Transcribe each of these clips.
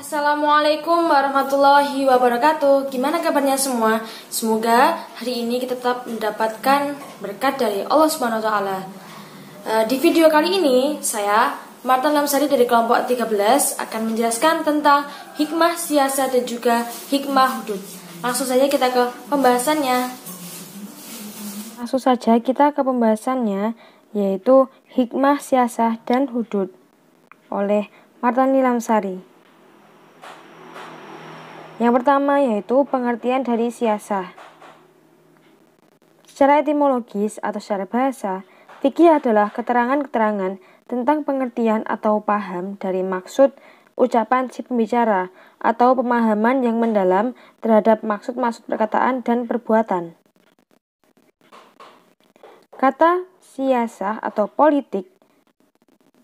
Assalamualaikum warahmatullahi wabarakatuh. Gimana kabarnya semua? Semoga hari ini kita tetap mendapatkan berkat dari Allah Subhanahu e, Di video kali ini saya Marta Lamsari dari kelompok 13 akan menjelaskan tentang hikmah siasat dan juga hikmah hudud. Langsung saja kita ke pembahasannya. Langsung saja kita ke pembahasannya, yaitu Hikmah Siasah dan Hudud oleh Martani Lamsari. Yang pertama yaitu pengertian dari siasah. Secara etimologis atau secara bahasa, fikih adalah keterangan-keterangan tentang pengertian atau paham dari maksud ucapan si pembicara atau pemahaman yang mendalam terhadap maksud-maksud perkataan dan perbuatan. Kata siasah atau politik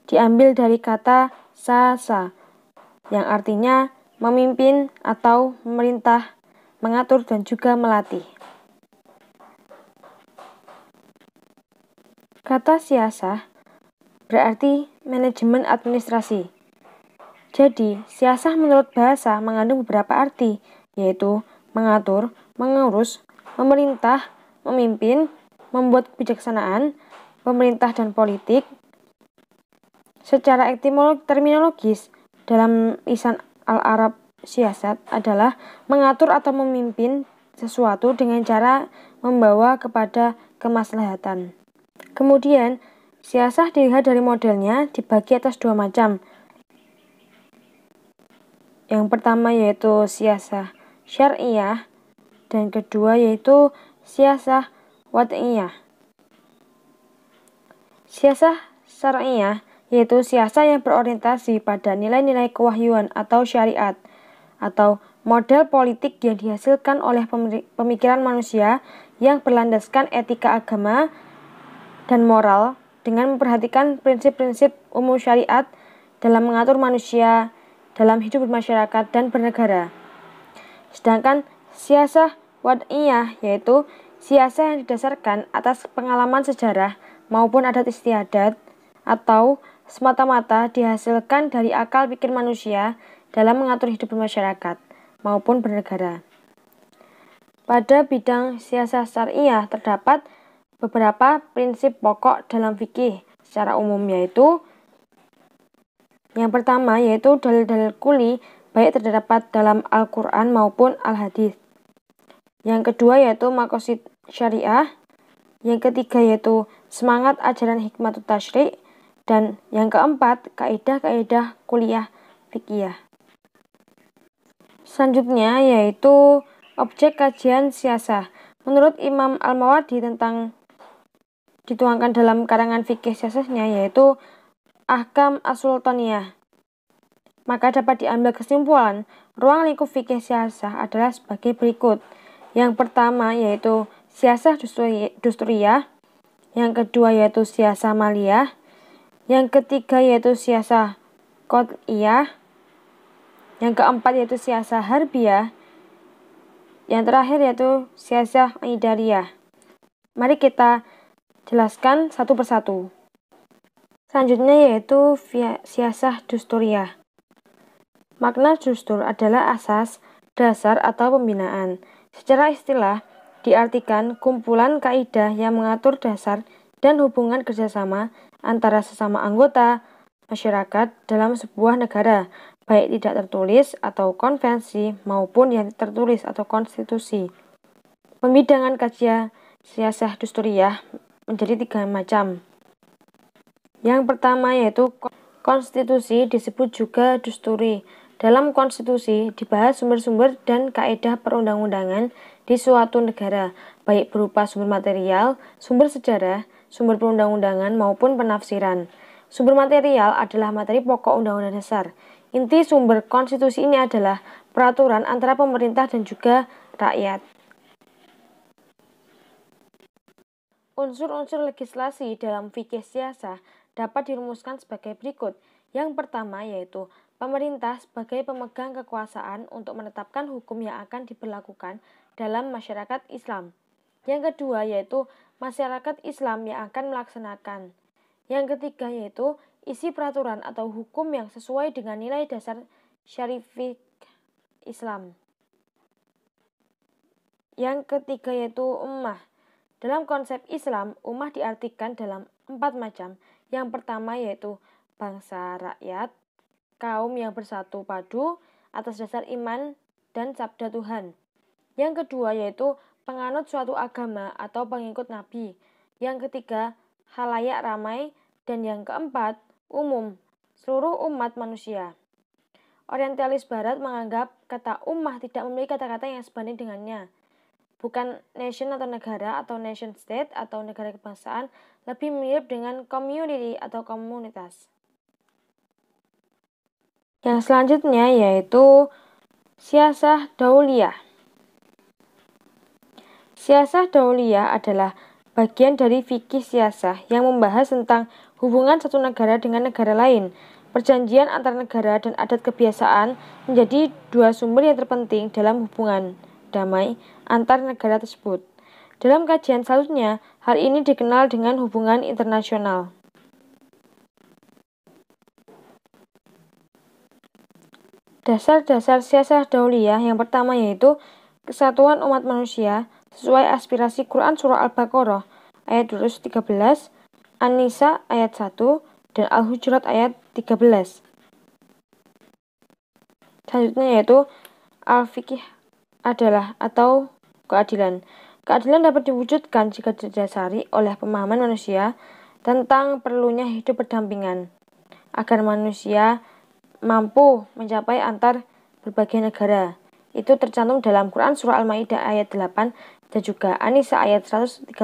diambil dari kata sasa yang artinya memimpin atau memerintah, mengatur dan juga melatih. Kata siasah berarti manajemen administrasi. Jadi, siasah menurut bahasa mengandung beberapa arti, yaitu mengatur, mengurus, memerintah, memimpin, membuat kebijaksanaan, pemerintah dan politik secara etimologi terminologis dalam isan Al-Arab siasat adalah mengatur atau memimpin sesuatu dengan cara membawa kepada kemaslahatan. Kemudian, siasah dilihat dari modelnya dibagi atas dua macam. Yang pertama yaitu siasah syariah dan kedua yaitu siasah wad'iyah. Siasah syar'iyah yaitu siasah yang berorientasi pada nilai-nilai kewahyuan atau syariat atau model politik yang dihasilkan oleh pemikiran manusia yang berlandaskan etika agama dan moral dengan memperhatikan prinsip-prinsip umum syariat dalam mengatur manusia dalam hidup bermasyarakat dan bernegara. Sedangkan siasah wad'iyah yaitu siasa yang didasarkan atas pengalaman sejarah maupun adat istiadat atau semata-mata dihasilkan dari akal pikir manusia dalam mengatur hidup masyarakat maupun bernegara. Pada bidang siasa syariah terdapat beberapa prinsip pokok dalam fikih secara umum yaitu yang pertama yaitu dalil-dalil kuli baik terdapat dalam Al-Quran maupun Al-Hadith. Yang kedua yaitu makosid syariah. Yang ketiga yaitu semangat ajaran hikmat tasyri' dan yang keempat kaidah-kaidah kuliah fikih. Selanjutnya yaitu objek kajian siasah. Menurut Imam Al-Mawardi tentang dituangkan dalam karangan fikih siasahnya yaitu Ahkam Asultaniyah. Maka dapat diambil kesimpulan ruang lingkup fikih siasah adalah sebagai berikut. Yang pertama yaitu siasah dusturiah, yang kedua yaitu siasah maliyah, yang ketiga yaitu siasah kotiyah, yang keempat yaitu siasah Harbiyah, yang terakhir yaitu siasah idariyah. Mari kita jelaskan satu persatu. Selanjutnya yaitu siasah dusturiah. Makna dustur adalah asas, dasar, atau pembinaan. Secara istilah, diartikan kumpulan kaidah yang mengatur dasar dan hubungan kerjasama antara sesama anggota masyarakat dalam sebuah negara, baik tidak tertulis atau konvensi maupun yang tertulis atau konstitusi. Pembidangan kajian siasah dusturiah menjadi tiga macam. Yang pertama yaitu konstitusi disebut juga dusturi. Dalam konstitusi dibahas sumber-sumber dan kaedah perundang-undangan di suatu negara, baik berupa sumber material, sumber sejarah, sumber perundang-undangan, maupun penafsiran. Sumber material adalah materi pokok undang-undang dasar. Inti sumber konstitusi ini adalah peraturan antara pemerintah dan juga rakyat. Unsur-unsur legislasi dalam fikih siasa dapat dirumuskan sebagai berikut. Yang pertama yaitu pemerintah sebagai pemegang kekuasaan untuk menetapkan hukum yang akan diberlakukan dalam masyarakat Islam. Yang kedua yaitu masyarakat Islam yang akan melaksanakan. Yang ketiga yaitu isi peraturan atau hukum yang sesuai dengan nilai dasar syarifik Islam. Yang ketiga yaitu ummah. Dalam konsep Islam, ummah diartikan dalam empat macam. Yang pertama yaitu bangsa rakyat, kaum yang bersatu padu atas dasar iman dan sabda Tuhan. Yang kedua yaitu penganut suatu agama atau pengikut nabi. Yang ketiga, halayak ramai. Dan yang keempat, umum, seluruh umat manusia. Orientalis Barat menganggap kata ummah tidak memiliki kata-kata yang sebanding dengannya. Bukan nation atau negara atau nation state atau negara kebangsaan, lebih mirip dengan community atau komunitas. Yang selanjutnya yaitu siasah dauliah. Siasah Dauliyah adalah bagian dari fikih siasah yang membahas tentang hubungan satu negara dengan negara lain. Perjanjian antar negara dan adat kebiasaan menjadi dua sumber yang terpenting dalam hubungan damai antar negara tersebut. Dalam kajian selanjutnya, hal ini dikenal dengan hubungan internasional. Dasar-dasar siasah dauliah yang pertama yaitu kesatuan umat manusia, sesuai aspirasi Quran Surah Al-Baqarah ayat 213, An-Nisa ayat 1, dan Al-Hujurat ayat 13. Selanjutnya yaitu Al-Fiqih adalah atau keadilan. Keadilan dapat diwujudkan jika didasari oleh pemahaman manusia tentang perlunya hidup berdampingan agar manusia mampu mencapai antar berbagai negara. Itu tercantum dalam Quran Surah Al-Ma'idah ayat 8 dan juga Anisa ayat 135.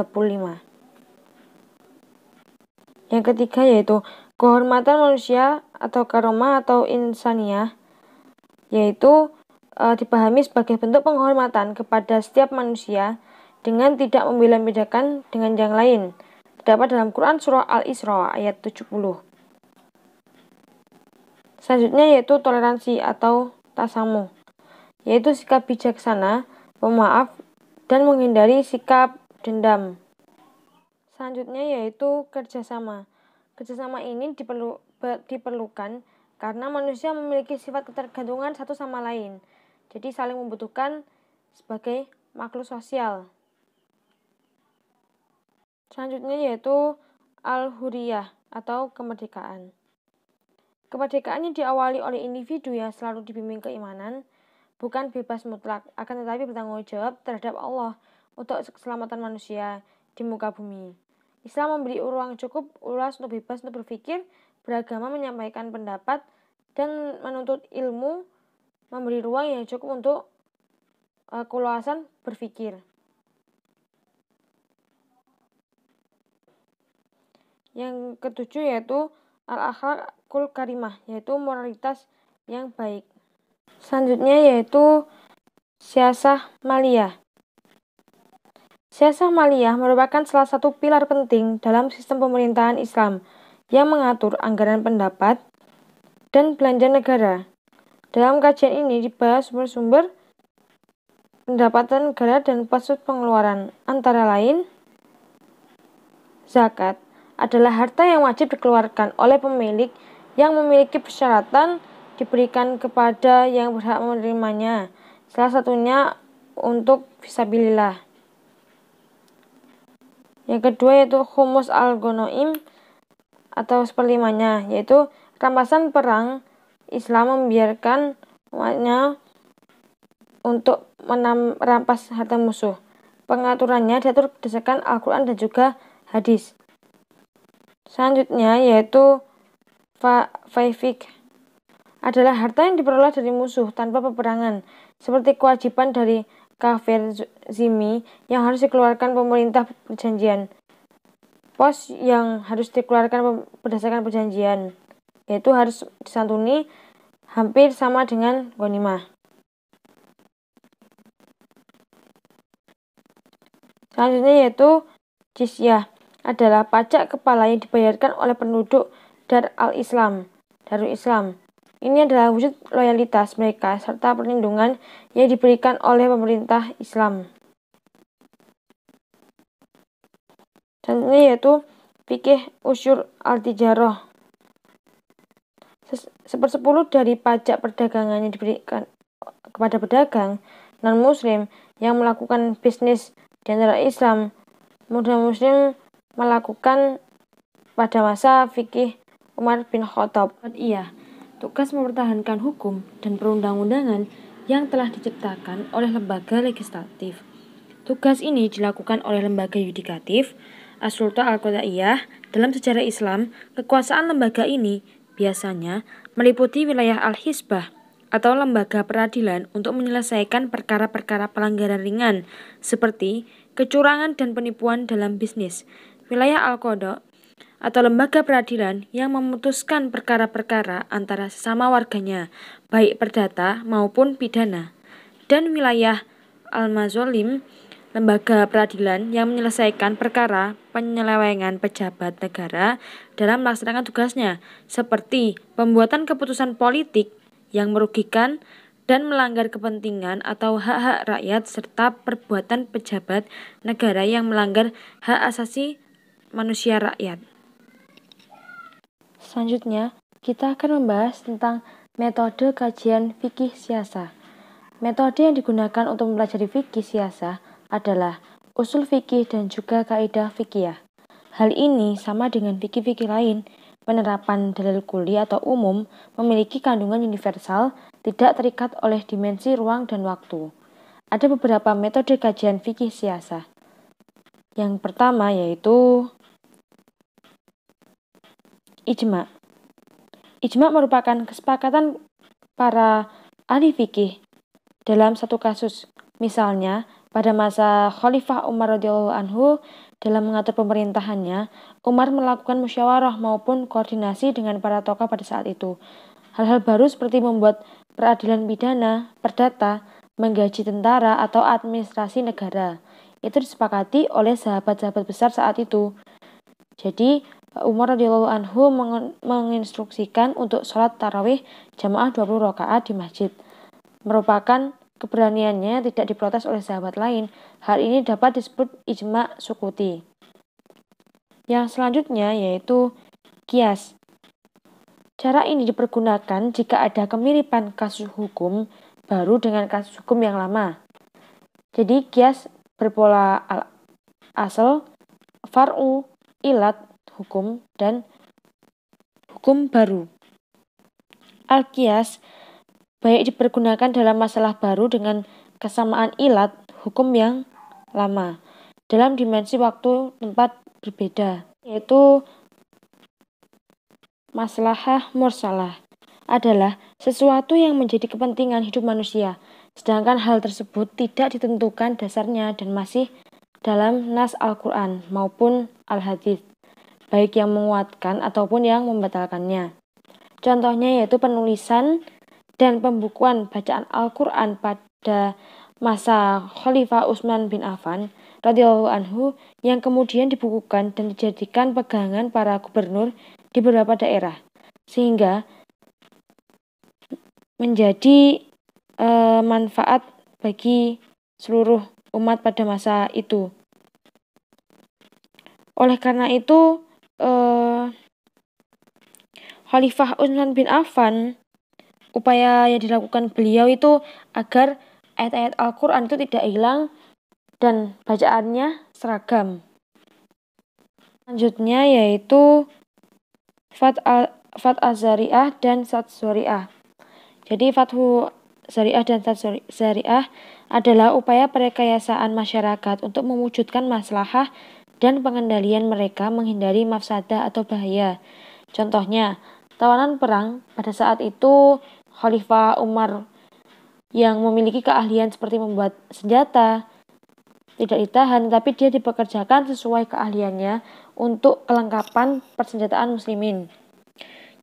Yang ketiga yaitu kehormatan manusia atau karoma atau insaniah yaitu e, dipahami sebagai bentuk penghormatan kepada setiap manusia dengan tidak membela-bedakan dengan yang lain. Terdapat dalam Quran surah Al-Isra ayat 70. Selanjutnya yaitu toleransi atau tasamu, yaitu sikap bijaksana, pemaaf, dan menghindari sikap dendam. Selanjutnya yaitu kerjasama. Kerjasama ini diperlu, diperlukan karena manusia memiliki sifat ketergantungan satu sama lain, jadi saling membutuhkan sebagai makhluk sosial. Selanjutnya yaitu al-huriyah atau kemerdekaan. Kemerdekaan yang diawali oleh individu yang selalu dibimbing keimanan, bukan bebas mutlak, akan tetapi bertanggung jawab terhadap Allah untuk keselamatan manusia di muka bumi. Islam memberi ruang cukup ulas untuk bebas untuk berpikir, beragama menyampaikan pendapat, dan menuntut ilmu memberi ruang yang cukup untuk uh, keluasan berpikir. Yang ketujuh yaitu al-akhlakul karimah, yaitu moralitas yang baik. Selanjutnya yaitu Siasah Maliyah. Siasah Maliyah merupakan salah satu pilar penting dalam sistem pemerintahan Islam yang mengatur anggaran pendapat dan belanja negara. Dalam kajian ini dibahas sumber-sumber pendapatan negara dan pasut pengeluaran, antara lain zakat adalah harta yang wajib dikeluarkan oleh pemilik yang memiliki persyaratan diberikan kepada yang berhak menerimanya. Salah satunya untuk visabilillah. Yang kedua yaitu humus al-gonoim atau seperlimanya, yaitu rampasan perang Islam membiarkan umatnya untuk merampas harta musuh. Pengaturannya diatur berdasarkan Al-Quran dan juga hadis. Selanjutnya yaitu fa faifik adalah harta yang diperoleh dari musuh tanpa peperangan, seperti kewajiban dari kafir zimi yang harus dikeluarkan pemerintah perjanjian. Pos yang harus dikeluarkan berdasarkan perjanjian, yaitu harus disantuni hampir sama dengan gonimah. Selanjutnya yaitu jizyah adalah pajak kepala yang dibayarkan oleh penduduk Dar al-Islam, Darul Islam ini adalah wujud loyalitas mereka serta perlindungan yang diberikan oleh pemerintah Islam. Contohnya yaitu fikih usyur al-tijaroh. Sepersepuluh dari pajak perdagangannya diberikan kepada pedagang non-muslim yang melakukan bisnis di antara Islam, mudah muslim melakukan pada masa fikih Umar bin Khattab. Iya, tugas mempertahankan hukum dan perundang-undangan yang telah diciptakan oleh lembaga legislatif. Tugas ini dilakukan oleh lembaga yudikatif, asulta Al-Qada'iyah, dalam sejarah Islam, kekuasaan lembaga ini biasanya meliputi wilayah Al-Hisbah atau lembaga peradilan untuk menyelesaikan perkara-perkara pelanggaran ringan seperti kecurangan dan penipuan dalam bisnis. Wilayah Al-Qadha atau lembaga peradilan yang memutuskan perkara-perkara antara sesama warganya, baik perdata maupun pidana, dan wilayah al-mazolim, lembaga peradilan yang menyelesaikan perkara penyelewengan pejabat negara dalam melaksanakan tugasnya, seperti pembuatan keputusan politik yang merugikan dan melanggar kepentingan atau hak-hak rakyat serta perbuatan pejabat negara yang melanggar hak asasi manusia rakyat. Selanjutnya, kita akan membahas tentang metode kajian fikih siasa. Metode yang digunakan untuk mempelajari fikih siasa adalah usul fikih dan juga kaidah fikih. Hal ini sama dengan fikih-fikih lain. Penerapan dalil kuli atau umum memiliki kandungan universal, tidak terikat oleh dimensi ruang dan waktu. Ada beberapa metode kajian fikih siasa. Yang pertama yaitu Ijma. Ijma merupakan kesepakatan para ahli fikih dalam satu kasus. Misalnya, pada masa Khalifah Umar radhiyallahu anhu dalam mengatur pemerintahannya, Umar melakukan musyawarah maupun koordinasi dengan para tokoh pada saat itu. Hal-hal baru seperti membuat peradilan pidana, perdata, menggaji tentara atau administrasi negara. Itu disepakati oleh sahabat-sahabat besar saat itu. Jadi, Umar radhiyallahu anhu menginstruksikan untuk sholat tarawih jamaah 20 rakaat di masjid. Merupakan keberaniannya tidak diprotes oleh sahabat lain. Hal ini dapat disebut ijma sukuti. Yang selanjutnya yaitu kias. Cara ini dipergunakan jika ada kemiripan kasus hukum baru dengan kasus hukum yang lama. Jadi kias berpola asal, far'u, ilat, hukum dan hukum baru. Alkias baik dipergunakan dalam masalah baru dengan kesamaan ilat hukum yang lama dalam dimensi waktu tempat berbeda yaitu maslahah mursalah adalah sesuatu yang menjadi kepentingan hidup manusia, sedangkan hal tersebut tidak ditentukan dasarnya dan masih dalam nas Al-Quran maupun Al-Hadith baik yang menguatkan ataupun yang membatalkannya. Contohnya yaitu penulisan dan pembukuan bacaan Al-Quran pada masa Khalifah Utsman bin Affan radhiyallahu anhu yang kemudian dibukukan dan dijadikan pegangan para gubernur di beberapa daerah sehingga menjadi e, manfaat bagi seluruh umat pada masa itu. Oleh karena itu, uh, Khalifah Utsman bin Affan upaya yang dilakukan beliau itu agar ayat-ayat Al-Quran itu tidak hilang dan bacaannya seragam. Selanjutnya yaitu Fat, fat Azariah dan Sat Zariah. Jadi Fathu Zariah dan Sat Zariah adalah upaya perekayasaan masyarakat untuk mewujudkan maslahah dan pengendalian mereka menghindari mafsada atau bahaya. Contohnya, tawanan perang pada saat itu Khalifah Umar yang memiliki keahlian seperti membuat senjata tidak ditahan tapi dia dipekerjakan sesuai keahliannya untuk kelengkapan persenjataan muslimin.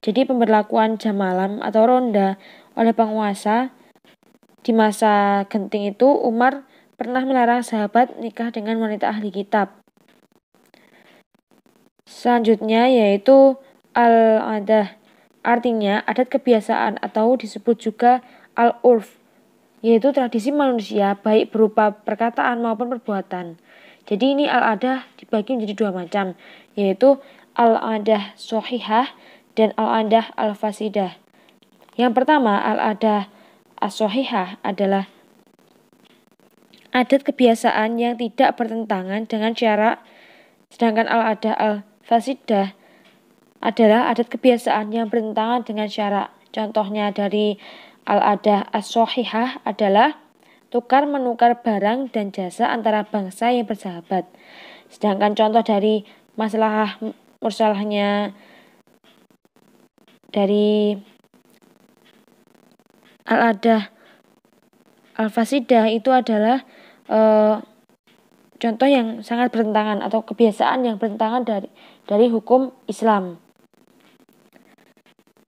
Jadi pemberlakuan jam malam atau ronda oleh penguasa di masa genting itu Umar pernah melarang sahabat nikah dengan wanita ahli kitab. Selanjutnya yaitu al-adah. Artinya adat kebiasaan atau disebut juga al-urf, yaitu tradisi manusia baik berupa perkataan maupun perbuatan. Jadi ini al-adah dibagi menjadi dua macam, yaitu al-adah sohihah dan al-adah al-fasidah. Yang pertama, al-adah as adalah adat kebiasaan yang tidak bertentangan dengan syarak, sedangkan al-adah al al Fasidah adalah adat kebiasaan yang bertentangan dengan syarak. Contohnya dari al-adah as adalah tukar menukar barang dan jasa antara bangsa yang bersahabat. Sedangkan contoh dari masalah mursalahnya dari al-adah al-fasidah itu adalah e, contoh yang sangat bertentangan atau kebiasaan yang bertentangan dari dari hukum Islam.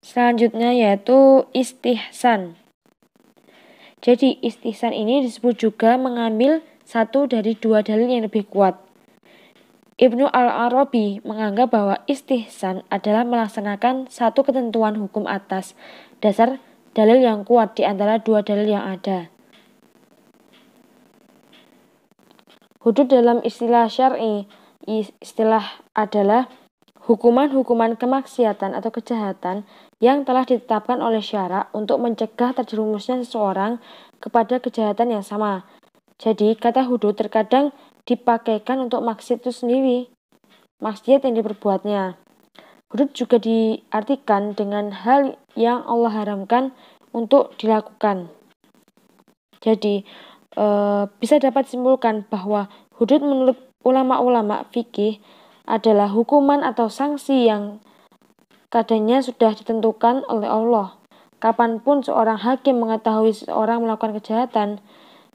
Selanjutnya yaitu istihsan. Jadi istihsan ini disebut juga mengambil satu dari dua dalil yang lebih kuat. Ibnu Al-Arabi menganggap bahwa istihsan adalah melaksanakan satu ketentuan hukum atas dasar dalil yang kuat di antara dua dalil yang ada. Hudud dalam istilah syar'i istilah adalah hukuman-hukuman kemaksiatan atau kejahatan yang telah ditetapkan oleh syarak untuk mencegah terjerumusnya seseorang kepada kejahatan yang sama. Jadi, kata hudud terkadang dipakaikan untuk maksiat itu sendiri, maksiat yang diperbuatnya. Hudud juga diartikan dengan hal yang Allah haramkan untuk dilakukan. Jadi, e, bisa dapat simpulkan bahwa hudud menurut ulama-ulama fikih adalah hukuman atau sanksi yang kadarnya sudah ditentukan oleh Allah. Kapanpun seorang hakim mengetahui seorang melakukan kejahatan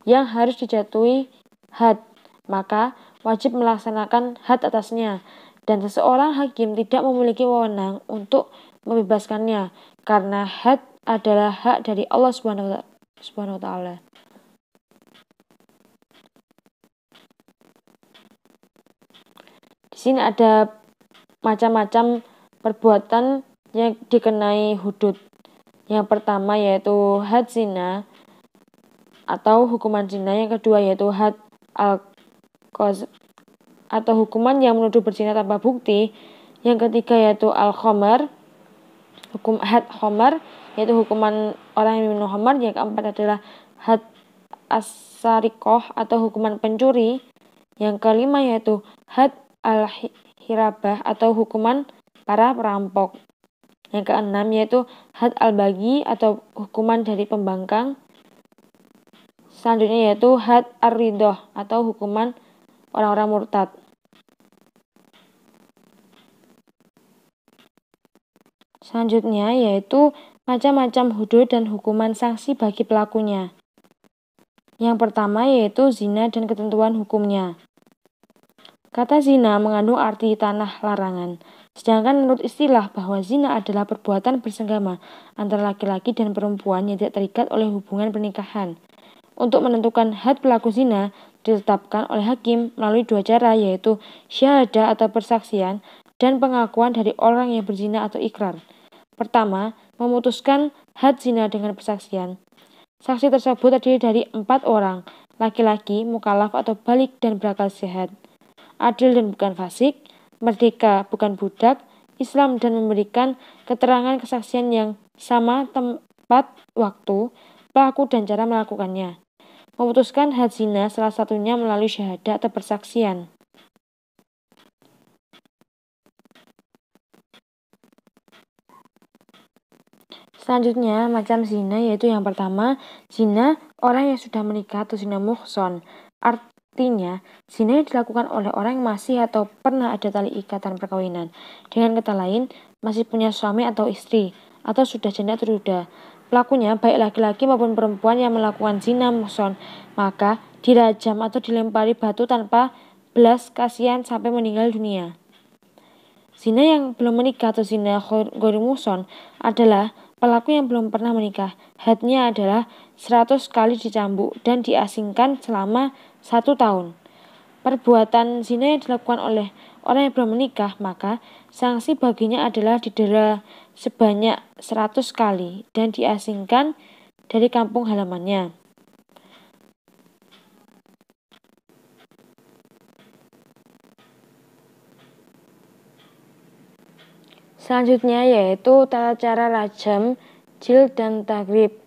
yang harus dijatuhi had, maka wajib melaksanakan had atasnya. Dan seseorang hakim tidak memiliki wewenang untuk membebaskannya karena had adalah hak dari Allah Subhanahu wa taala. sini ada macam-macam perbuatan yang dikenai hudud. Yang pertama yaitu had zina atau hukuman zina. Yang kedua yaitu had al atau hukuman yang menuduh berzina tanpa bukti. Yang ketiga yaitu al khomer hukum had khomer yaitu hukuman orang yang minum khomer. Yang keempat adalah had asarikoh atau hukuman pencuri. Yang kelima yaitu had al-hirabah atau hukuman para perampok. Yang keenam yaitu had al-bagi atau hukuman dari pembangkang. Selanjutnya yaitu had ar-ridoh atau hukuman orang-orang murtad. Selanjutnya yaitu macam-macam hudud dan hukuman sanksi bagi pelakunya. Yang pertama yaitu zina dan ketentuan hukumnya. Kata zina mengandung arti tanah larangan. Sedangkan menurut istilah bahwa zina adalah perbuatan bersenggama antara laki-laki dan perempuan yang tidak terikat oleh hubungan pernikahan. Untuk menentukan had pelaku zina ditetapkan oleh hakim melalui dua cara yaitu syahadah atau persaksian dan pengakuan dari orang yang berzina atau ikrar. Pertama, memutuskan had zina dengan persaksian. Saksi tersebut terdiri dari empat orang, laki-laki, mukalaf atau balik dan berakal sehat adil dan bukan fasik, merdeka bukan budak, Islam dan memberikan keterangan kesaksian yang sama tempat, waktu, pelaku dan cara melakukannya. Memutuskan hal salah satunya melalui syahadat atau persaksian. Selanjutnya, macam zina yaitu yang pertama, zina orang yang sudah menikah atau zina muhson. Art Artinya, zina dilakukan oleh orang yang masih atau pernah ada tali ikatan perkawinan dengan kata lain masih punya suami atau istri atau sudah janda atau duda. Pelakunya baik laki-laki maupun perempuan yang melakukan zina muson, maka dirajam atau dilempari batu tanpa belas kasihan sampai meninggal dunia. Zina yang belum menikah atau zina gori muson adalah pelaku yang belum pernah menikah. Hadnya adalah 100 kali dicambuk dan diasingkan selama satu tahun. Perbuatan zina yang dilakukan oleh orang yang belum menikah, maka sanksi baginya adalah didera sebanyak 100 kali dan diasingkan dari kampung halamannya. Selanjutnya yaitu tata cara rajam, jil, dan tagrib.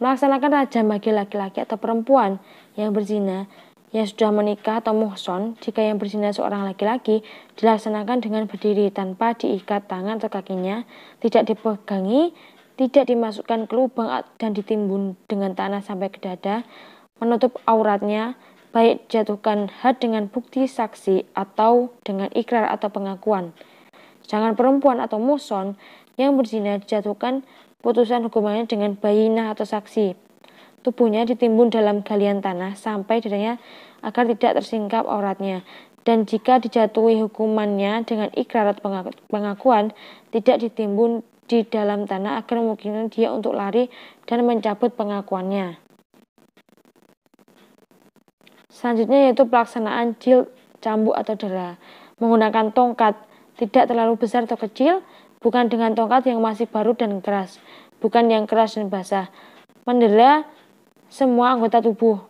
Melaksanakan rajam bagi laki-laki atau perempuan yang berzina yang sudah menikah atau muhson, jika yang berzina seorang laki-laki, dilaksanakan dengan berdiri tanpa diikat tangan atau kakinya, tidak dipegangi, tidak dimasukkan ke lubang dan ditimbun dengan tanah sampai ke dada, menutup auratnya, baik jatuhkan had dengan bukti saksi atau dengan ikrar atau pengakuan. Jangan perempuan atau muhson yang berzina dijatuhkan putusan hukumannya dengan bayinah atau saksi, tubuhnya ditimbun dalam galian tanah sampai dadanya agar tidak tersingkap auratnya. Dan jika dijatuhi hukumannya dengan ikrar pengakuan, tidak ditimbun di dalam tanah agar memungkinkan dia untuk lari dan mencabut pengakuannya. Selanjutnya yaitu pelaksanaan jil, cambuk atau dera. Menggunakan tongkat tidak terlalu besar atau kecil, bukan dengan tongkat yang masih baru dan keras, bukan yang keras dan basah. Mendera semua anggota tubuh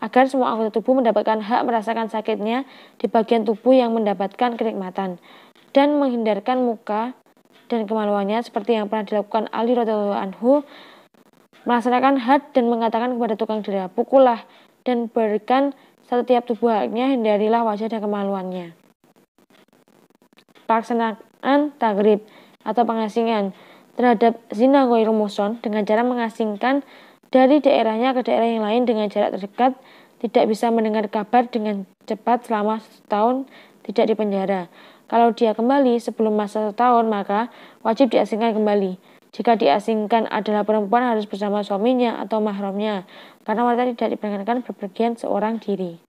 agar semua anggota tubuh mendapatkan hak merasakan sakitnya di bagian tubuh yang mendapatkan kenikmatan dan menghindarkan muka dan kemaluannya seperti yang pernah dilakukan Ali radhiyallahu anhu melaksanakan had dan mengatakan kepada tukang dera pukullah dan berikan setiap tubuh haknya hindarilah wajah dan kemaluannya pelaksanaan tagrib atau pengasingan terhadap zina goyrumuson dengan cara mengasingkan dari daerahnya ke daerah yang lain dengan jarak terdekat, tidak bisa mendengar kabar dengan cepat selama setahun tidak dipenjara. Kalau dia kembali sebelum masa setahun, maka wajib diasingkan kembali. Jika diasingkan adalah perempuan harus bersama suaminya atau mahramnya, karena wanita tidak diperkenankan berpergian seorang diri.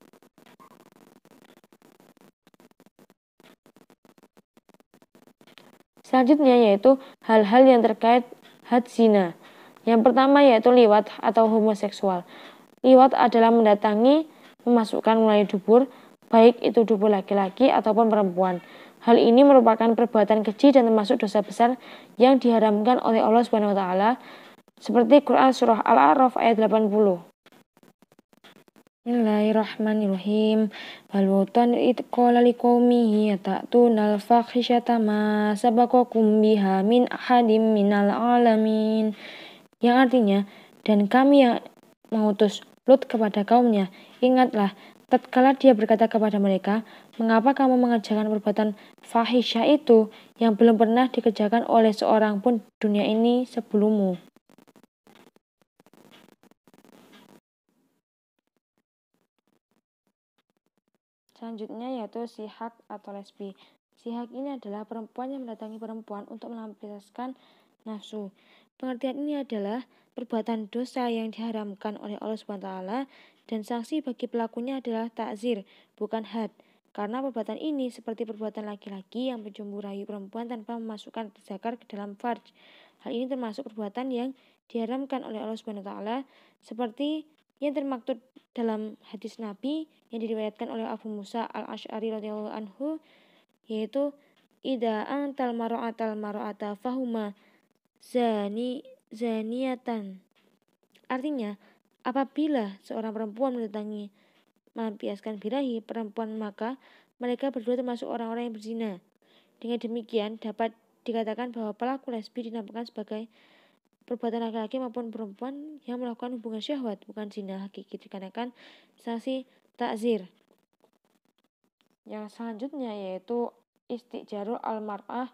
Selanjutnya yaitu hal-hal yang terkait had zina. Yang pertama yaitu liwat atau homoseksual. Liwat adalah mendatangi, memasukkan mulai dubur, baik itu dubur laki-laki ataupun perempuan. Hal ini merupakan perbuatan keji dan termasuk dosa besar yang diharamkan oleh Allah Subhanahu wa taala seperti Quran surah Al-A'raf ayat 80. Bismillahirrahmanirrahim. Balutan itqala liqaumihi yatatuna al-fakhishata ma sabaqakum biha min ahadim minal alamin yang artinya, dan kami yang mengutus Lut kepada kaumnya, ingatlah, tatkala dia berkata kepada mereka, mengapa kamu mengerjakan perbuatan fahisyah itu yang belum pernah dikerjakan oleh seorang pun dunia ini sebelummu. Selanjutnya yaitu sihak atau lesbi. Sihak ini adalah perempuan yang mendatangi perempuan untuk melampiaskan nafsu. Pengertian ini adalah perbuatan dosa yang diharamkan oleh Allah SWT dan sanksi bagi pelakunya adalah takzir, bukan had. Karena perbuatan ini seperti perbuatan laki-laki yang menjumbu rayu perempuan tanpa memasukkan zakar ke dalam farj. Hal ini termasuk perbuatan yang diharamkan oleh Allah SWT seperti yang termaktub dalam hadis Nabi yang diriwayatkan oleh Abu Musa al Ashari radhiyallahu anhu yaitu Ida antal mar'atal mar'ata fahuma" zani zaniatan. Artinya, apabila seorang perempuan mendatangi mampiaskan birahi perempuan maka mereka berdua termasuk orang-orang yang berzina. Dengan demikian dapat dikatakan bahwa pelaku lesbi dinamakan sebagai perbuatan laki-laki maupun perempuan yang melakukan hubungan syahwat bukan zina hakiki dikarenakan sanksi takzir. Yang selanjutnya yaitu istijarul almarah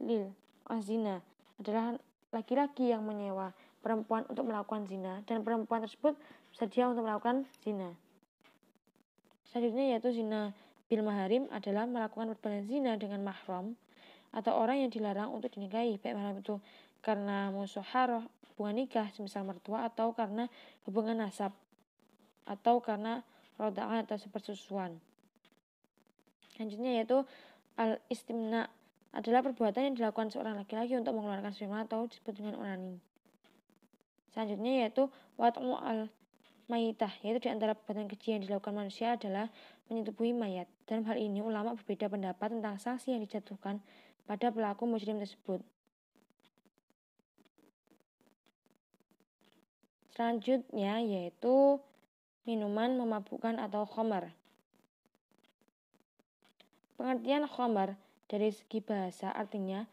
lil azina adalah laki-laki yang menyewa perempuan untuk melakukan zina dan perempuan tersebut bersedia untuk melakukan zina. Selanjutnya yaitu zina bil maharim adalah melakukan perbuatan zina dengan mahram atau orang yang dilarang untuk dinikahi baik mahram itu karena musuharoh hubungan nikah semisal mertua atau karena hubungan nasab atau karena rodaan atau persusuan. Selanjutnya yaitu al istimna adalah perbuatan yang dilakukan seorang laki-laki untuk mengeluarkan sperma atau disebut dengan onani. Selanjutnya yaitu watmu al mayitah, yaitu di antara perbuatan keji yang dilakukan manusia adalah menyetubuhi mayat. Dalam hal ini ulama berbeda pendapat tentang sanksi yang dijatuhkan pada pelaku muslim tersebut. Selanjutnya yaitu minuman memabukkan atau khomer. Pengertian khomer dari segi bahasa artinya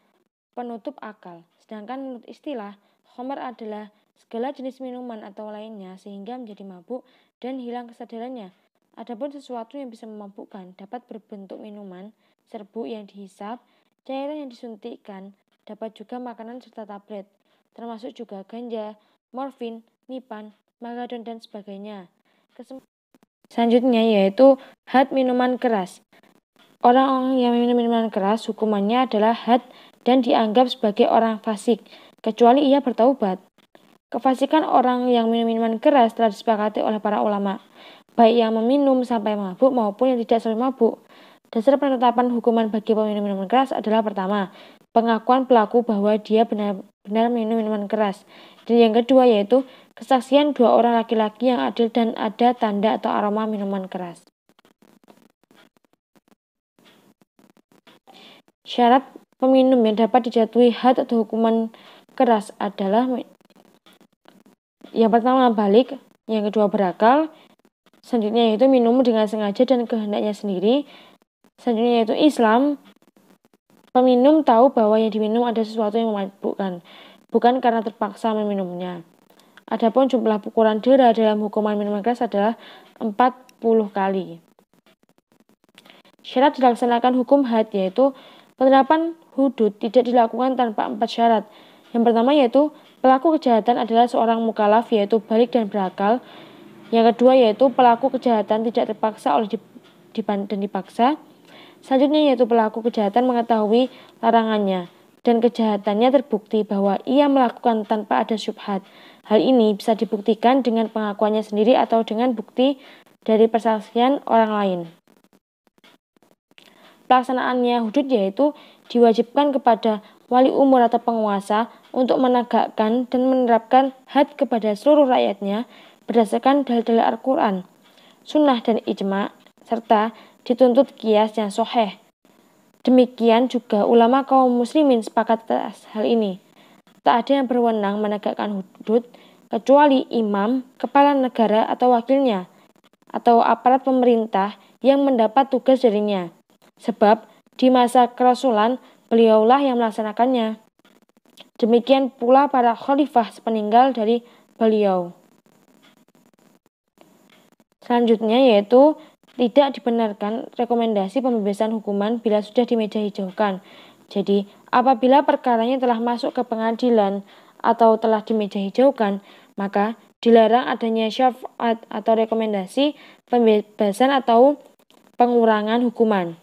penutup akal. Sedangkan menurut istilah, homer adalah segala jenis minuman atau lainnya sehingga menjadi mabuk dan hilang kesadarannya. Adapun sesuatu yang bisa memabukkan dapat berbentuk minuman, serbuk yang dihisap, cairan yang disuntikkan, dapat juga makanan serta tablet, termasuk juga ganja, morfin, nipan, magadon, dan sebagainya. Kesem Selanjutnya yaitu had minuman keras. Orang yang minum minuman keras hukumannya adalah had dan dianggap sebagai orang fasik, kecuali ia bertaubat. Kefasikan orang yang minum minuman keras telah disepakati oleh para ulama, baik yang meminum sampai mabuk maupun yang tidak sampai mabuk. Dasar penetapan hukuman bagi peminum minuman keras adalah pertama, pengakuan pelaku bahwa dia benar-benar minum minuman keras. Dan yang kedua yaitu kesaksian dua orang laki-laki yang adil dan ada tanda atau aroma minuman keras. Syarat peminum yang dapat dijatuhi had atau hukuman keras adalah yang pertama balik, yang kedua berakal, selanjutnya yaitu minum dengan sengaja dan kehendaknya sendiri, selanjutnya yaitu Islam. Peminum tahu bahwa yang diminum ada sesuatu yang memabukkan, bukan karena terpaksa meminumnya. Adapun jumlah pukulan dera dalam hukuman minuman keras adalah 40 kali. Syarat dilaksanakan hukum had yaitu Penerapan hudud tidak dilakukan tanpa empat syarat. Yang pertama yaitu pelaku kejahatan adalah seorang mukalaf yaitu balik dan berakal. Yang kedua yaitu pelaku kejahatan tidak terpaksa oleh dipan dan dipaksa. Selanjutnya yaitu pelaku kejahatan mengetahui larangannya dan kejahatannya terbukti bahwa ia melakukan tanpa ada syubhat. Hal ini bisa dibuktikan dengan pengakuannya sendiri atau dengan bukti dari persaksian orang lain. Pelaksanaannya hudud yaitu diwajibkan kepada wali umur atau penguasa untuk menegakkan dan menerapkan had kepada seluruh rakyatnya berdasarkan dalil-dalil Al-Quran, sunnah dan ijma, serta dituntut kias yang soheh. Demikian juga ulama kaum muslimin sepakat atas hal ini. Tak ada yang berwenang menegakkan hudud kecuali imam, kepala negara atau wakilnya, atau aparat pemerintah yang mendapat tugas darinya sebab di masa kerasulan beliaulah yang melaksanakannya. Demikian pula para khalifah sepeninggal dari beliau. Selanjutnya yaitu tidak dibenarkan rekomendasi pembebasan hukuman bila sudah di meja hijaukan. Jadi, apabila perkaranya telah masuk ke pengadilan atau telah di meja hijaukan, maka dilarang adanya syafaat atau rekomendasi pembebasan atau pengurangan hukuman.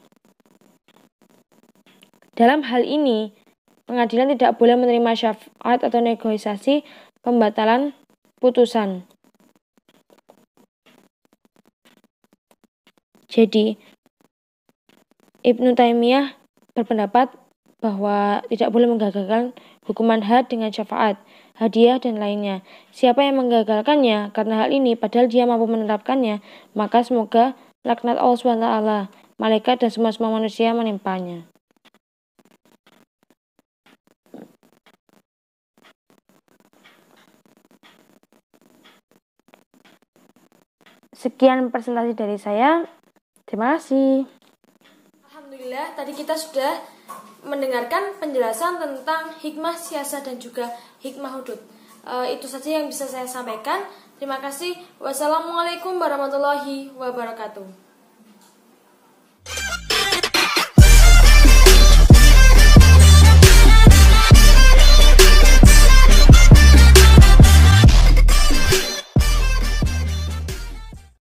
Dalam hal ini, pengadilan tidak boleh menerima syafaat atau negosiasi pembatalan putusan. Jadi, Ibnu Taimiyah berpendapat bahwa tidak boleh menggagalkan hukuman had dengan syafaat, hadiah, dan lainnya. Siapa yang menggagalkannya karena hal ini, padahal dia mampu menerapkannya, maka semoga laknat Allah SWT, malaikat, dan semua-semua manusia menimpanya. Sekian presentasi dari saya. Terima kasih. Alhamdulillah, tadi kita sudah mendengarkan penjelasan tentang hikmah siasa dan juga hikmah hudud. E, itu saja yang bisa saya sampaikan. Terima kasih. Wassalamualaikum warahmatullahi wabarakatuh.